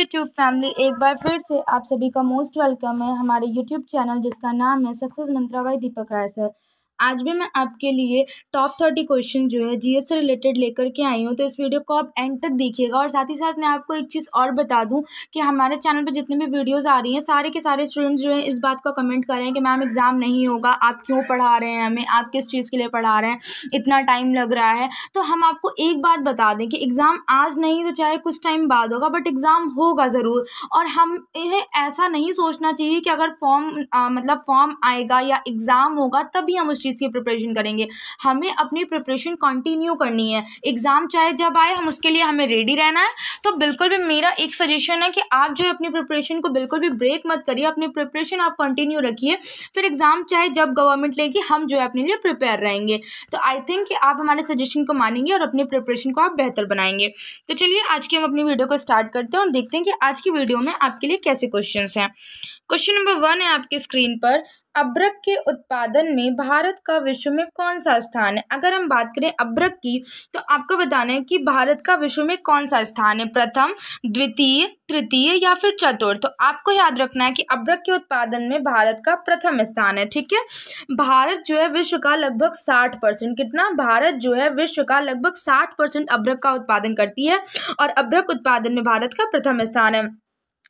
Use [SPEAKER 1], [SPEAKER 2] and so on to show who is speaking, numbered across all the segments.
[SPEAKER 1] YouTube family एक बार फिर से आप सभी का मोस्ट वेलकम है हमारे यूट्यूब चैनल जिसका नाम है success mantra by Deepak Rai sir आज भी मैं आपके लिए टॉप थर्टी क्वेश्चन जो है जीएस से रिलेटेड लेकर के आई हूँ तो इस वीडियो को आप एंड तक देखिएगा और साथ ही साथ मैं आपको एक चीज़ और बता दूँ कि हमारे चैनल पर जितनी भी वीडियोस आ रही हैं सारे के सारे स्टूडेंट्स जो है इस बात का कमेंट कर रहे हैं कि मैम एग्ज़ाम नहीं होगा आप क्यों पढ़ा रहे हैं हमें आप किस चीज़ के लिए पढ़ा रहे हैं इतना टाइम लग रहा है तो हम आपको एक बात बता दें कि एग्ज़ाम आज नहीं तो चाहे कुछ टाइम बाद होगा बट एग्ज़ाम होगा ज़रूर और हम इन्हें ऐसा नहीं सोचना चाहिए कि अगर फॉर्म मतलब फॉर्म आएगा या एग्ज़ाम होगा तभी हम उस चीज़ की प्रिपरेशन करेंगे हमें अपनी प्रिपरेशन कंटिन्यू करनी है एग्ज़ाम चाहे जब आए हम उसके लिए हमें रेडी रहना है तो बिल्कुल भी मेरा एक सजेशन है कि आप जो है अपनी प्रिपरेशन को बिल्कुल भी ब्रेक मत करिए अपनी प्रिपरेशन आप कंटिन्यू रखिए फिर एग्ज़ाम चाहे जब गवर्नमेंट लेगी हम जो है अपने लिए प्रिपेयर रहेंगे तो आई थिंक कि आप हमारे सजेशन को मानेंगे और अपनी प्रिपरेशन को आप बेहतर बनाएंगे तो चलिए आज की हम अपनी वीडियो को स्टार्ट करते हैं और देखते हैं कि आज की वीडियो में आपके लिए कैसे क्वेश्चन हैं क्वेश्चन नंबर वन है आपके स्क्रीन पर अब्रक के उत्पादन में भारत का विश्व में कौन सा स्थान है अगर हम बात करें अब्रक की तो आपको बताना है कि भारत का विश्व में कौन सा स्थान है प्रथम द्वितीय तृतीय या फिर चतुर्थ तो आपको याद रखना है कि अब्रक के उत्पादन में भारत का प्रथम स्थान है ठीक है भारत जो है विश्व का लगभग साठ परसेंट कितना भारत जो है विश्व का लगभग साठ परसेंट अब्रक का उत्पादन करती है और अब्रक उत्पादन में भारत का प्रथम स्थान है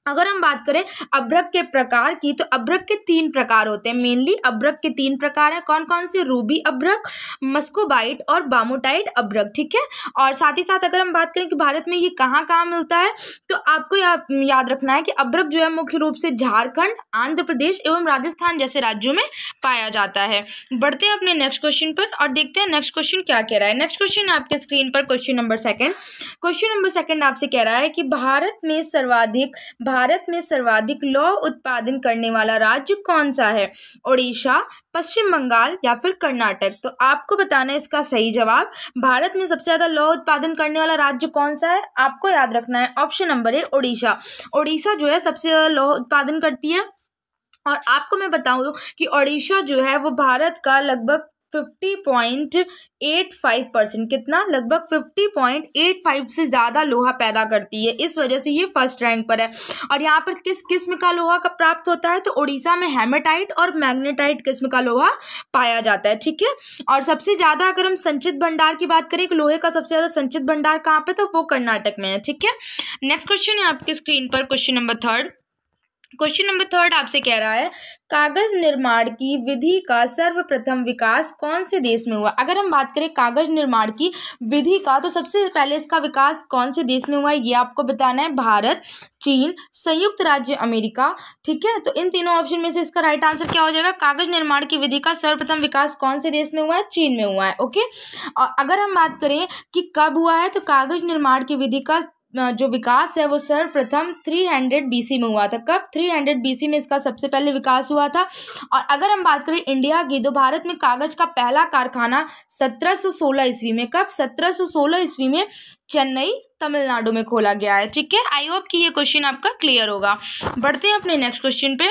[SPEAKER 1] अगर हम बात करें अभ्रक के प्रकार की तो अभ्रक के तीन प्रकार होते हैं मेनली अभ्रक के तीन प्रकार हैं कौन कौन से रूबी अभ्रक मस्कोबाइट और बामोटाइट अभ्रक ठीक है और साथ ही साथ अगर हम बात करें कि भारत में ये कहाँ कहाँ मिलता है तो आपको या, याद रखना है कि अभ्रक जो है मुख्य रूप से झारखंड आंध्र प्रदेश एवं राजस्थान जैसे राज्यों में पाया जाता है बढ़ते हैं अपने नेक्स्ट क्वेश्चन पर और देखते हैं नेक्स्ट क्वेश्चन क्या कह रहा है नेक्स्ट क्वेश्चन आपके स्क्रीन पर question number second question number second आपसे कह रहा है कि भारत में सर्वाधिक भारत में सर्वाधिक लौह उत्पादन करने वाला राज्य कौन सा है ओडिशा पश्चिम बंगाल या फिर कर्नाटक तो आपको बताना है इसका सही जवाब भारत में सबसे ज़्यादा लौह उत्पादन करने वाला राज्य कौन सा है आपको याद रखना है option number A Odisha Odisha जो है सबसे ज़्यादा लौह उत्पादन करती है और आपको मैं बताऊं कि ओडिशा जो है वो भारत का लगभग fifty point eight five percent कितना लगभग फिफ्टी पॉइंट एट फाइव से ज़्यादा लोहा पैदा करती है इस वजह से ये फर्स्ट रैंक पर है और यहाँ पर किस किस्म का लोहा का प्राप्त होता है तो उड़ीसा में हेमेटाइट और मैग्नेटाइट किस्म का लोहा पाया जाता है ठीक है और सबसे ज़्यादा अगर हम संचित भंडार की बात करें लोहे का सबसे ज़्यादा संचित भंडार कहाँ पर तो वो कर्नाटक में है ठीक है नेक्स्ट क्वेश्चन है आपके स्क्रीन पर question number third question number third आपसे कह रहा है कागज निर्माण की विधि का सर्वप्रथम विकास कौन से देश में हुआ अगर हम बात करें कागज निर्माण की विधि का तो सबसे पहले इसका विकास कौन से देश में हुआ ये आपको बताना है भारत चीन संयुक्त राज्य अमेरिका ठीक है तो इन तीनों ऑप्शन में से इसका राइट आंसर क्या हो जाएगा कागज निर्माण की विधि का सर्वप्रथम विकास कौन से देश में हुआ है चीन में हुआ है ओके और अगर हम बात करें कि कब हुआ है तो कागज निर्माण की विधि का जो विकास है वो सर्वप्रथम 300 बीसी में हुआ था कब 300 बीसी में इसका सबसे पहले विकास हुआ था और अगर हम बात करें इंडिया की तो भारत में कागज का पहला कारखाना 1716 ईस्वी में कब 1716 ईस्वी में चेन्नई तमिलनाडु में खोला गया है ठीक है आई होप कि ये क्वेश्चन आपका क्लियर होगा बढ़ते हैं अपने नेक्स्ट क्वेश्चन पे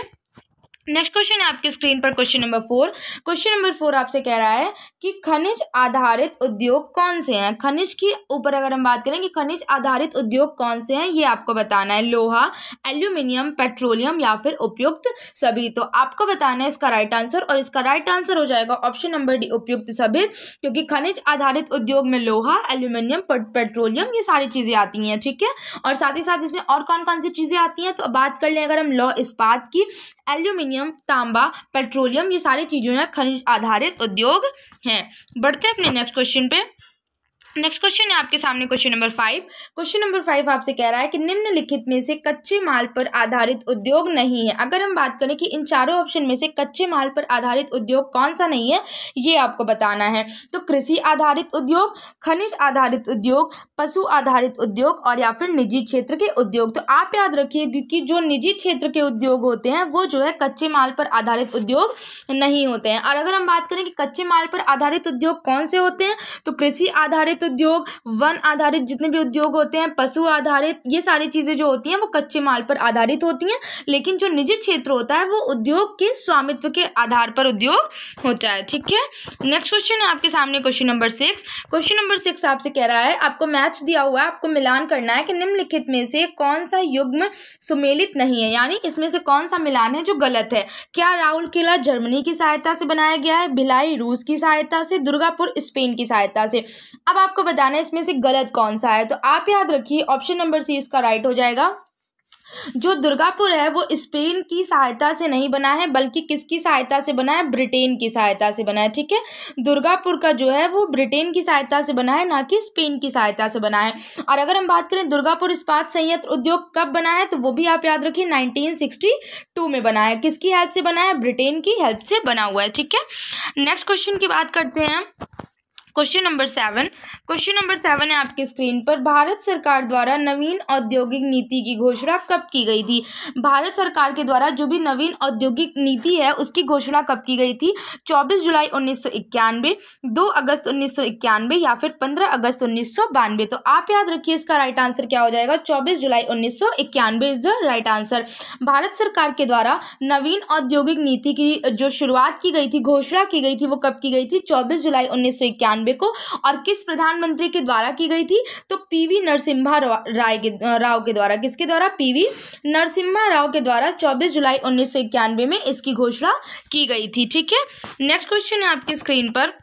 [SPEAKER 1] नेक्स्ट क्वेश्चन है आपकी स्क्रीन पर question number four question number four आपसे कह रहा है कि खनिज आधारित उद्योग कौन से हैं खनिज के ऊपर अगर हम बात करें कि खनिज आधारित उद्योग कौन से हैं ये आपको बताना है लोहा एल्यूमिनियम पेट्रोलियम या फिर उपयुक्त सभी तो आपको बताना है इसका राइट आंसर और इसका राइट आंसर हो जाएगा ऑप्शन नंबर डी उपयुक्त सभी क्योंकि खनिज आधारित उद्योग में लोहा एल्यूमिनियम पेट्रोलियम ये सारी चीज़ें आती हैं ठीक है और साथ ही साथ इसमें और कौन कौन सी चीज़ें आती हैं तो बात कर लें अगर हम लॉ इस्पात की एल्यूमिनियम एल्यूमिनियम तांबा पेट्रोलियम ये सारी चीज़ें हैं खनिज आधारित उद्योग हैं बढ़ते हैं अपने नेक्स्ट क्वेश्चन पे नेक्स्ट क्वेश्चन है आपके सामने question number five question number five आपसे कह रहा है कि निम्नलिखित में से कच्चे माल पर आधारित उद्योग नहीं है अगर हम बात करें कि इन चारों ऑप्शन में से कच्चे माल पर आधारित उद्योग कौन सा नहीं है ये आपको बताना है तो कृषि आधारित उद्योग खनिज आधारित उद्योग पशु आधारित उद्योग और या फिर निजी क्षेत्र के उद्योग तो आप याद रखिए क्योंकि जो निजी क्षेत्र के उद्योग होते हैं वो जो है कच्चे माल पर आधारित उद्योग नहीं होते हैं और अगर हम बात करें कि कच्चे माल पर आधारित उद्योग कौन से होते हैं तो कृषि आधारित उद्योग वन आधारित जितने भी उद्योग होते हैं पशु आधारित ये सारी चीज़ें जो होती हैं वो कच्चे माल पर आधारित होती हैं लेकिन जो निजी क्षेत्र होता है वो उद्योग के स्वामित्व के आधार पर उद्योग होता है ठीक है नेक्स्ट क्वेश्चन है आपके सामने question number six question number six आपसे कह रहा है आपको मैच दिया हुआ है आपको मिलान करना है कि निम्नलिखित में से कौन सा युग्म सुमेलित नहीं है यानी इसमें से कौन सा मिलान है जो गलत है क्या राहुल किला जर्मनी की सहायता से बनाया गया है भिलाई रूस की सहायता से दुर्गापुर स्पेन की सहायता से अब आप आपको बताना है इसमें से गलत कौन सा है तो आप याद रखिए ऑप्शन नंबर सी इसका राइट हो जाएगा जो दुर्गापुर है वो स्पेन की सहायता से नहीं बना है बल्कि किसकी सहायता से बना है ब्रिटेन की सहायता से बना है ठीक है दुर्गापुर का जो है वो ब्रिटेन की सहायता से बना है ना कि स्पेन की सहायता से बना है और अगर हम बात करें दुर्गापुर इस्पात संयंत्र उद्योग कब बना है तो वो भी आप याद रखिए नाइनटीन में बना है किसकी हेल्प से बना है ब्रिटेन की हेल्प से बना हुआ है ठीक है नेक्स्ट क्वेश्चन की बात करते हैं question number seven question number seven है आपके स्क्रीन पर भारत सरकार द्वारा नवीन औद्योगिक नीति की घोषणा कब की गई थी भारत सरकार के द्वारा जो भी नवीन औद्योगिक नीति है उसकी घोषणा कब की गई थी चौबीस जुलाई उन्नीस सौ इक्यानवे दो अगस्त उन्नीस सौ इक्यानवे या फिर पंद्रह अगस्त उन्नीस सौ बानवे तो आप याद रखिए इसका राइट आंसर क्या हो जाएगा चौबीस जुलाई उन्नीस सौ इक्यानवे is the right answer Bharat सरकार के द्वारा नवीन औद्योगिक नीति की जो शुरुआत की गई थी घोषणा की गई थी वो कब की गई थी चौबीस जुलाई उन्नीस सौ इक्यानवे तिरानवे को और किस प्रधानमंत्री के द्वारा की गई थी तो पीवी नरसिम्हा राय के राव के द्वारा किसके द्वारा पीवी नरसिम्हा राव के द्वारा 24 जुलाई उन्नीस में इसकी घोषणा की गई थी ठीक है नेक्स्ट क्वेश्चन है आपकी स्क्रीन पर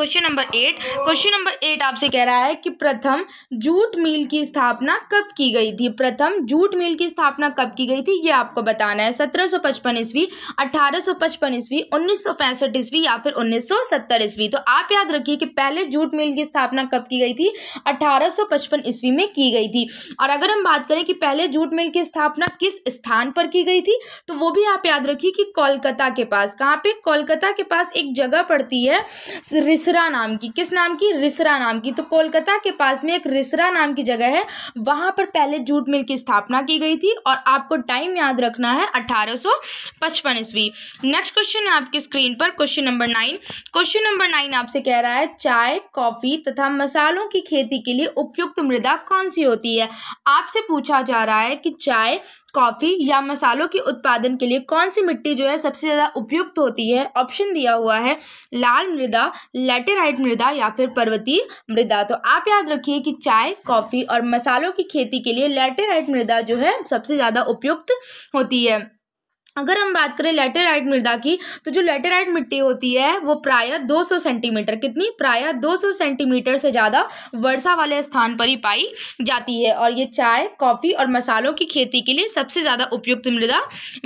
[SPEAKER 1] question number eight question number eight आपसे कह रहा है कि प्रथम जूट मिल की स्थापना कब की गई थी प्रथम जूट मिल की स्थापना कब की गई थी ये आपको बताना है सत्रह सौ पचपन ईस्वी अठारह सौ पचपन ईस्वी उन्नीस सौ पैंसठ ईस्वी या फिर उन्नीस सौ सत्तर ईस्वी तो आप याद रखिए कि पहले जूट मिल की स्थापना कब की गई थी अठारह सौ पचपन ईस्वी में की गई थी और अगर हम बात करें कि पहले जूट मिल की स्थापना किस स्थान पर की गई थी तो वो भी आप याद रखिए कि कोलकाता के पास कहाँ पे कोलकाता के पास एक जगह पड़ती है रिसरा नाम की किस नाम की रिसरा नाम की तो कोलकाता के पास में एक रिसरा नाम की जगह है वहाँ पर पहले जूट मिल की स्थापना की गई थी और आपको टाइम याद रखना है अठारह ईस्वी नेक्स्ट क्वेश्चन है आपकी स्क्रीन पर question number nine question number nine आपसे कह रहा है चाय कॉफी तथा मसालों की खेती के लिए उपयुक्त मृदा कौन सी होती है आपसे पूछा जा रहा है कि चाय कॉफ़ी या मसालों के उत्पादन के लिए कौन सी मिट्टी जो है सबसे ज़्यादा उपयुक्त होती है ऑप्शन दिया हुआ है लाल मृदा लेट लैटेराइट मृदा या फिर पर्वतीय मृदा तो आप याद रखिए कि चाय कॉफ़ी और मसालों की खेती के लिए लैटेराइट मृदा जो है सबसे ज़्यादा उपयुक्त होती है अगर हम बात करें लेटेराइट मृदा की तो जो लेटेराइट मिट्टी होती है वो प्रायः 200 सेंटीमीटर कितनी प्रायः 200 सेंटीमीटर से ज़्यादा वर्षा वाले स्थान पर ही पाई जाती है और ये चाय कॉफ़ी और मसालों की खेती के लिए सबसे ज़्यादा उपयुक्त मृदा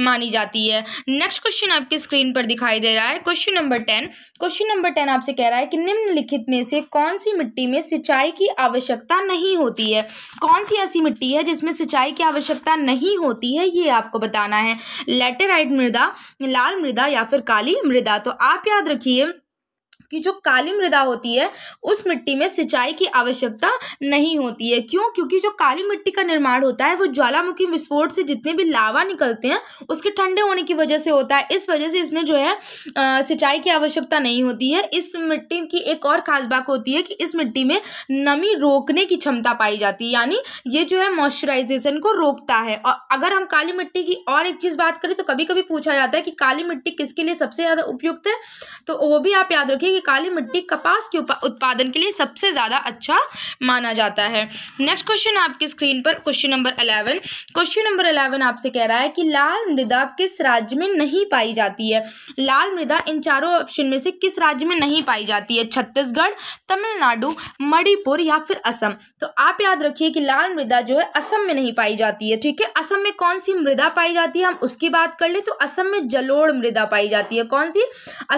[SPEAKER 1] मानी जाती है नेक्स्ट क्वेश्चन आपकी स्क्रीन पर दिखाई दे रहा है question number ten question number ten आपसे कह रहा है कि निम्नलिखित में से कौन सी मिट्टी में सिंचाई की आवश्यकता नहीं होती है कौन सी ऐसी मिट्टी है जिसमें सिंचाई की आवश्यकता नहीं होती है ये आपको बताना है लेट लेटेराइट मृदा लाल मृदा या फिर काली मृदा तो आप याद रखिए कि जो काली मृदा होती है उस मिट्टी में सिंचाई की आवश्यकता नहीं होती है क्यों क्योंकि जो काली मिट्टी का निर्माण होता है वो ज्वालामुखी विस्फोट से जितने भी लावा निकलते हैं उसके ठंडे होने की वजह से होता है इस वजह से इसमें जो है सिंचाई की आवश्यकता नहीं होती है इस मिट्टी की एक और खास बात होती है कि इस मिट्टी में नमी रोकने की क्षमता पाई जाती है यानी ये जो है मॉइस्चराइजेशन को रोकता है और अगर हम काली मिट्टी की और एक चीज़ बात करें तो कभी कभी पूछा जाता है कि काली मिट्टी किसके लिए सबसे ज़्यादा उपयुक्त है तो वो भी आप याद रखिए कि काली मिट्टी कपास के उत्पादन के लिए सबसे ज़्यादा अच्छा माना जाता है नेक्स्ट क्वेश्चन आपकी स्क्रीन पर question number eleven question number eleven आपसे कह रहा है कि लाल मृदा किस राज्य में नहीं पाई जाती है लाल मृदा इन चारों ऑप्शन में से किस राज्य में नहीं पाई जाती है छत्तीसगढ़ तमिलनाडु मणिपुर या फिर असम तो आप याद रखिए कि लाल मृदा जो है असम में नहीं पाई जाती है ठीक है असम में कौन सी मृदा पाई जाती है हम उसकी बात कर ले तो असम में जलोड़ मृदा पाई जाती है कौन सी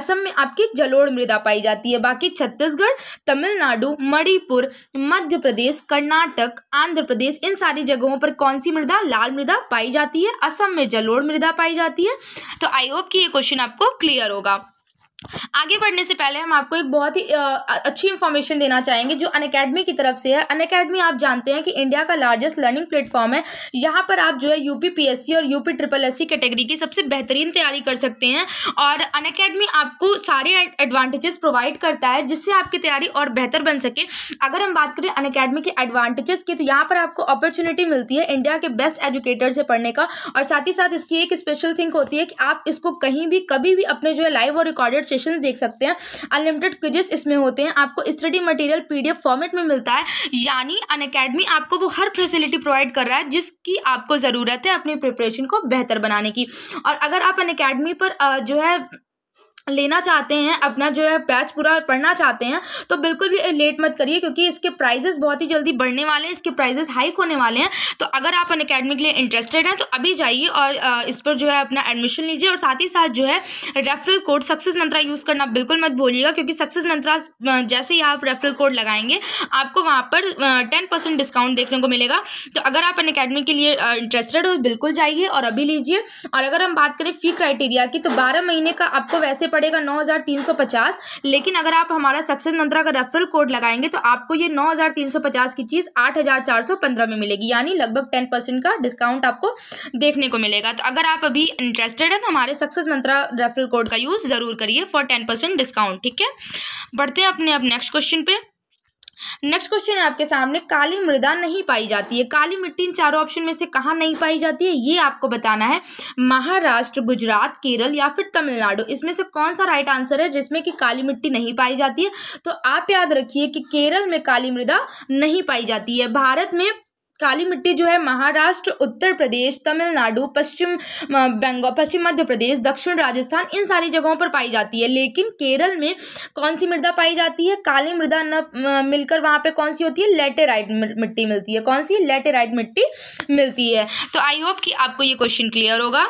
[SPEAKER 1] असम में आपकी जलोड़ मृदा पाई पाई जाती है बाकी छत्तीसगढ़ तमिलनाडु मणिपुर मध्य प्रदेश कर्नाटक आंध्र प्रदेश इन सारी जगहों पर कौन सी मृदा लाल मृदा पाई जाती है असम में जलोड़ मृदा पाई जाती है तो आई होप कि ये क्वेश्चन आपको क्लियर होगा आगे बढ़ने से पहले हम आपको एक बहुत ही अच्छी इन्फॉर्मेशन देना चाहेंगे जो अन की तरफ से है अन आप जानते हैं कि इंडिया का लार्जेस्ट लर्निंग प्लेटफॉर्म है यहाँ पर आप जो है एस सी और UP triple S C category की सबसे बेहतरीन तैयारी कर सकते हैं और अन आपको सारे एडवांटेजेस प्रोवाइड करता है जिससे आपकी तैयारी और बेहतर बन सके अगर हम बात करें अन के एडवांटेजेस की तो यहाँ पर आपको अपॉर्चुनिटी मिलती है इंडिया के बेस्ट एजुकेटर से पढ़ने का और साथ ही साथ इसकी एक स्पेशल थिंक होती है कि आप इसको कहीं भी कभी भी अपने जो है लाइव और रिकॉर्डेड सेशन देख सकते हैं अनलिमिटेड क्विजेस इसमें होते हैं आपको स्टडी मटेरियल पीडीएफ फॉर्मेट में मिलता है यानी अन अकेडमी आपको वो हर फैसिलिटी प्रोवाइड कर रहा है जिसकी आपको ज़रूरत है अपनी प्रिपरेशन को बेहतर बनाने की और अगर आप अन अकेडमी पर जो है लेना चाहते हैं अपना जो है बैच पूरा पढ़ना चाहते हैं तो बिल्कुल भी लेट मत करिए क्योंकि इसके प्राइजेस बहुत ही जल्दी बढ़ने वाले हैं इसके प्राइजेस हाइक होने वाले हैं तो अगर आप अन के लिए इंटरेस्टेड हैं तो अभी जाइए और इस पर जो है अपना एडमिशन लीजिए और साथ ही साथ जो है referral code success mantra use करना बिल्कुल मत भूलिएगा क्योंकि सक्सेस मंत्रा जैसे ही आप रेफरल कोड लगाएंगे आपको वहाँ पर टेन परसेंट डिस्काउंट देखने को मिलेगा तो अगर आप अन के लिए इंटरेस्टेड हो बिल्कुल जाइए और अभी लीजिए और अगर हम बात करें फ़ी क्राइटेरिया की तो बारह महीने का आपको वैसे पड़ेगा पचास लेकिन अगर आप हमारा सक्सेस मंत्रा का रेफरल कोड लगाएंगे तो आपको ये पचास की चीज़ पंद्रह में मिलेगी यानी लगभग टेन परसेंट का डिस्काउंट आपको देखने को मिलेगा तो अगर आप अभी इंटरेस्टेड हैं तो हमारे सक्सेस मंत्रा रेफरल कोड का यूज़ ज़रूर करिए फॉर टेन डिस्काउंट ठीक है बढ़ते हैं अपने अब नेक्स्ट क्वेश्चन पे नेक्स्ट क्वेश्चन है आपके सामने काली मृदा नहीं पाई जाती है काली मिट्टी इन चारों ऑप्शन में से कहाँ नहीं पाई जाती है ये आपको बताना है महाराष्ट्र गुजरात केरल या फिर तमिलनाडु इसमें से कौन सा राइट आंसर है जिसमें कि काली मिट्टी नहीं पाई जाती है तो आप याद रखिए कि केरल में काली मृदा नहीं पाई जाती है भारत में काली मिट्टी जो है महाराष्ट्र उत्तर प्रदेश तमिलनाडु पश्चिम बंगाल पश्चिम मध्य प्रदेश दक्षिण राजस्थान इन सारी जगहों पर पाई जाती है लेकिन केरल में कौन सी मृदा पाई जाती है काली मृदा न मिलकर वहाँ पे कौन सी होती है लेटेराइट मिट्टी मिलती है कौन सी लेटेराइट मिट्टी मिलती है तो आई होप कि आपको ये क्वेश्चन क्लियर होगा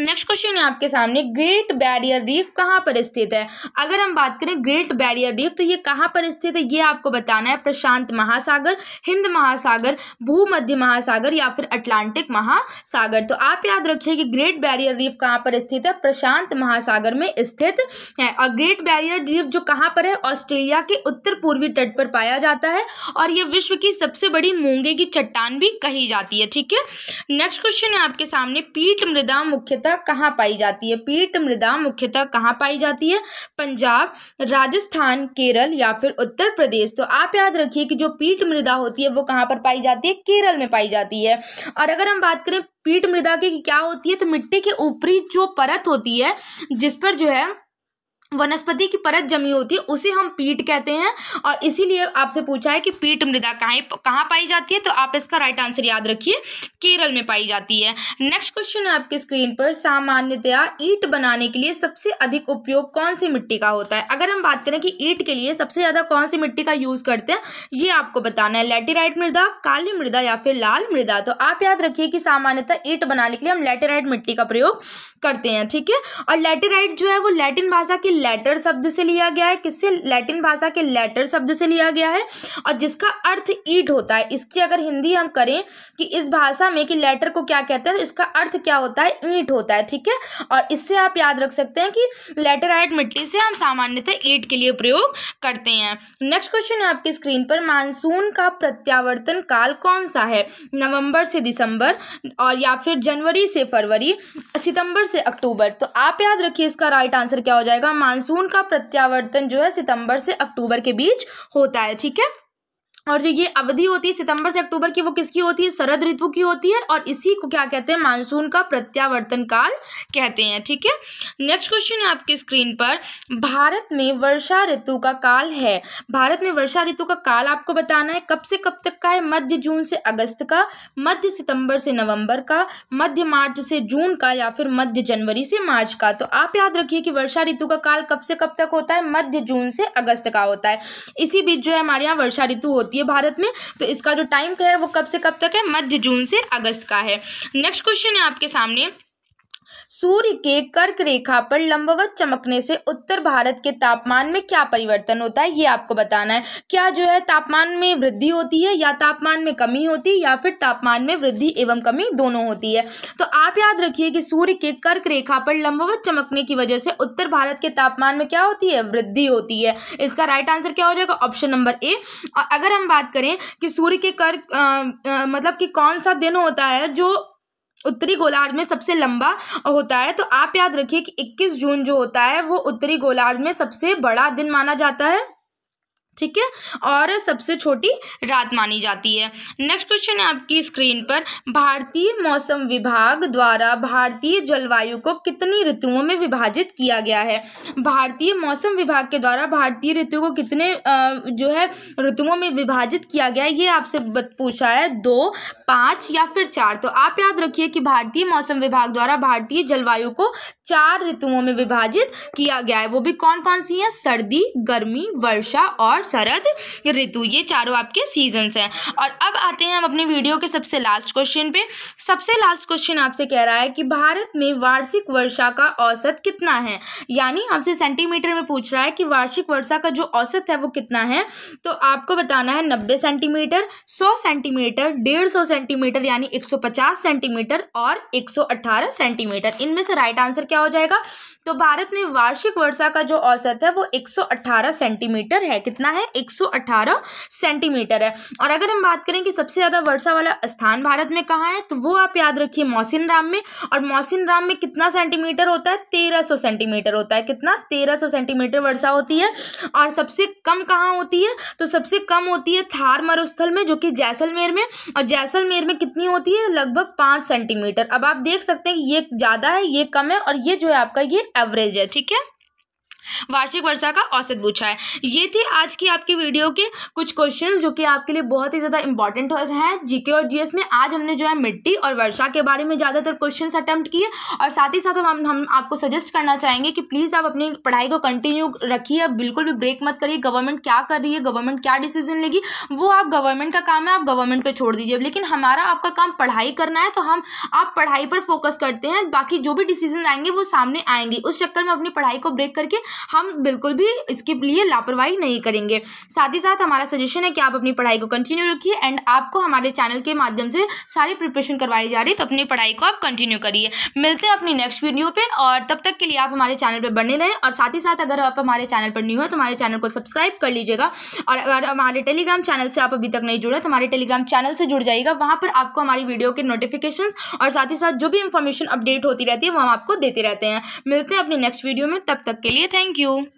[SPEAKER 1] नेक्स्ट क्वेश्चन है आपके सामने ग्रेट बैरियर रीफ कहाँ पर स्थित है अगर हम बात करें ग्रेट बैरियर रीफ तो ये कहाँ पर स्थित है ये आपको बताना है प्रशांत महासागर हिंद महासागर भूमध्य महासागर या फिर अटलांटिक महासागर तो आप याद रखिए कि ग्रेट बैरियर रीफ कहाँ पर स्थित है प्रशांत महासागर में स्थित है और ग्रेट बैरियर रीफ जो कहाँ पर है ऑस्ट्रेलिया के उत्तर पूर्वी तट पर पाया जाता है और ये विश्व की सबसे बड़ी मूंगे की चट्टान भी कही जाती है ठीक है नेक्स्ट क्वेश्चन है आपके सामने पीठ मृदा मुख्यतः मुख्यतः कहाँ पाई जाती है पीट मृदा मुख्यतः कहाँ पाई जाती है पंजाब राजस्थान केरल या फिर उत्तर प्रदेश तो आप याद रखिए कि जो पीट मृदा होती है वो कहाँ पर पाई जाती है केरल में पाई जाती है और अगर हम बात करें पीट मृदा की क्या होती है तो मिट्टी के ऊपरी जो परत होती है जिस पर जो है वनस्पति की परत जमी होती है उसे हम पीट कहते हैं और इसीलिए आपसे पूछा है कि पीट मृदा कहाँ कहाँ पाई जाती है तो आप इसका राइट आंसर याद रखिए केरल में पाई जाती है नेक्स्ट क्वेश्चन है आपकी स्क्रीन पर सामान्यतया ईट बनाने के लिए सबसे अधिक उपयोग कौन सी मिट्टी का होता है अगर हम बात करें कि ईट के लिए सबसे ज़्यादा कौन सी मिट्टी का यूज़ करते हैं ये आपको बताना है लेटेराइट मृदा काली मृदा या फिर लाल मृदा तो आप याद रखिए कि सामान्यतः ईट बनाने के लिए हम लेटेराइट मिट्टी का प्रयोग करते हैं ठीक है और लेटेराइट जो है वो लैटिन भाषा की लेटर शब्द से लिया गया है किससे लैटिन भाषा के लेटर शब्द से लिया गया है और जिसका अर्थ ईट होता है इसकी अगर हिंदी हम करें कि इस भाषा में कि लेटर को क्या कहते हैं तो इसका अर्थ क्या होता है ईट होता है ठीक है और इससे आप याद रख सकते हैं कि लेटर आइट मिट्टी से हम सामान्यतः ईट के लिए प्रयोग करते हैं नेक्स्ट क्वेश्चन है आपकी स्क्रीन पर मानसून का प्रत्यावर्तन काल कौन सा है नवंबर से दिसंबर और या फिर जनवरी से फरवरी सितंबर से अक्टूबर तो आप याद रखिए इसका राइट आंसर क्या हो जाएगा मानसून का प्रत्यावर्तन जो है सितंबर से अक्टूबर के बीच होता है ठीक है और जो ये अवधि होती है सितंबर से अक्टूबर की वो किसकी होती है शरद ऋतु की होती है और इसी को क्या कहते हैं मानसून का प्रत्यावर्तन काल कहते हैं ठीक है नेक्स्ट क्वेश्चन है आपकी स्क्रीन पर भारत में वर्षा ऋतु का काल है भारत में वर्षा ऋतु का काल आपको बताना है कब से कब तक का है मध्य जून से अगस्त का मध्य सितंबर से नवंबर का मध्य मार्च से जून का या फिर मध्य जनवरी से मार्च का तो आप याद रखिए कि वर्षा ऋतु का काल कब से कब तक होता है मध्य जून से अगस्त का होता है इसी बीच जो है हमारे यहाँ वर्षा ऋतु होती होती है भारत में तो इसका जो टाइम है वो कब से कब तक है मध्य जून से अगस्त का है नेक्स्ट क्वेश्चन है आपके सामने सूर्य के कर्क रेखा पर लंबवत चमकने से उत्तर भारत के तापमान में क्या परिवर्तन होता है ये आपको बताना है क्या जो है तापमान में वृद्धि होती है या तापमान में कमी होती है या फिर तापमान में वृद्धि एवं कमी दोनों होती है तो आप याद रखिए कि सूर्य के कर्क रेखा पर लंबवत चमकने की वजह से उत्तर भारत के तापमान में क्या होती है वृद्धि होती है इसका राइट आंसर क्या हो जाएगा ऑप्शन नंबर ए और अगर हम बात करें कि सूर्य के कर्क मतलब कि कौन सा दिन होता है जो उत्तरी गोलार्ध में सबसे लंबा होता है तो आप याद रखिए कि 21 जून जो होता है वो उत्तरी गोलार्ध में सबसे बड़ा दिन माना जाता है ठीक है और सबसे छोटी रात मानी जाती है नेक्स्ट क्वेश्चन है आपकी स्क्रीन पर भारतीय मौसम विभाग द्वारा भारतीय जलवायु को कितनी ऋतुओं में विभाजित किया गया है भारतीय मौसम विभाग के द्वारा भारतीय ऋतु को कितने जो है ऋतुओं में विभाजित किया गया ये आपसे पूछा है दो पाँच या फिर चार तो आप याद रखिए कि भारतीय मौसम विभाग द्वारा भारतीय जलवायु को चार ऋतुओं में विभाजित किया गया है वो भी कौन कौन सी है सर्दी गर्मी वर्षा और शरद ऋतु ये चारों आपके सीजन्स हैं और अब आते हैं हम अपने वीडियो के सबसे लास्ट क्वेश्चन पे सबसे लास्ट क्वेश्चन आपसे कह रहा है कि भारत में वार्षिक वर्षा का औसत कितना है यानी आपसे सेंटीमीटर में पूछ रहा है कि वार्षिक वर्षा का जो औसत है वो कितना है तो आपको बताना है नब्बे सेंटीमीटर सौ सेंटीमीटर डेढ़ सौ सेंटीमीटर यानी एक सौ पचास सेंटीमीटर और एक सौ अट्ठारह सेंटीमीटर इनमें से राइट आंसर क्या हो जाएगा तो भारत में वार्षिक वर्षा का जो औसत है वो एक सौ अट्ठारह सेंटीमीटर है कितना कितना है 118 सेंटीमीटर है और अगर हम बात करें कि सबसे ज़्यादा वर्षा वाला स्थान भारत में कहाँ है तो वो आप याद रखिए मौसिन में और मौसिन में कितना सेंटीमीटर होता है तेरह सेंटीमीटर होता है कितना तेरह सेंटीमीटर वर्षा होती है और सबसे कम कहाँ होती है तो सबसे कम होती है थार मरुस्थल में जो कि जैसलमेर में और जैसलमेर में कितनी होती है लगभग पाँच सेंटीमीटर अब आप देख सकते हैं ये ज़्यादा है ये कम है और ये जो है आपका ये एवरेज है ठीक है वार्षिक वर्षा का औसत पूछा है ये थे आज की आपकी वीडियो के कुछ क्वेश्चन जो कि आपके लिए बहुत ही ज़्यादा इंपॉर्टेंट हैं जीके और जीएस में आज हमने जो है मिट्टी और वर्षा के बारे में ज़्यादातर क्वेश्चन अटैम्प्ट किए और साथ ही साथ हम हम आपको सजेस्ट करना चाहेंगे कि प्लीज़ आप अपनी पढ़ाई को कंटिन्यू रखिए बिल्कुल भी ब्रेक मत करिए गवर्नमेंट क्या कर रही है गवर्नमेंट क्या डिसीजन लेगी वो आप गवर्नमेंट का काम है आप गवर्नमेंट पर छोड़ दीजिए लेकिन हमारा आपका काम पढ़ाई करना है तो हम आप पढ़ाई पर फोकस करते हैं बाकी जो भी डिसीजन आएंगे वो सामने आएंगे उस चक्कर में अपनी पढ़ाई को ब्रेक करके हम बिल्कुल भी इसके लिए लापरवाही नहीं करेंगे साथ ही साथ हमारा सजेशन है कि आप अपनी पढ़ाई को कंटिन्यू रखिए एंड आपको हमारे चैनल के माध्यम से सारी प्रिपरेशन करवाई जा रही है तो अपनी पढ़ाई को आप कंटिन्यू करिए मिलते हैं अपनी नेक्स्ट वीडियो पर और तब तक के लिए आप हमारे चैनल पर बने रहें और साथ ही साथ अगर आप हमारे चैनल पर न्यू हो तो हमारे चैनल को सब्सक्राइब कर लीजिएगा और अगर हमारे टेलीग्राम चैनल से आप अभी तक नहीं जुड़े तो हमारे टेलीग्राम चैनल से जुड़ जाइएगा वहाँ पर आपको हमारी वीडियो के नोटिफिकेशन और साथ ही साथ जो भी इन्फॉर्मेशन अपडेट होती रहती है वो हम आपको देते रहते हैं मिलते हैं अपने नेक्स्ट वीडियो में तब तक के लिए थैंक Thank you.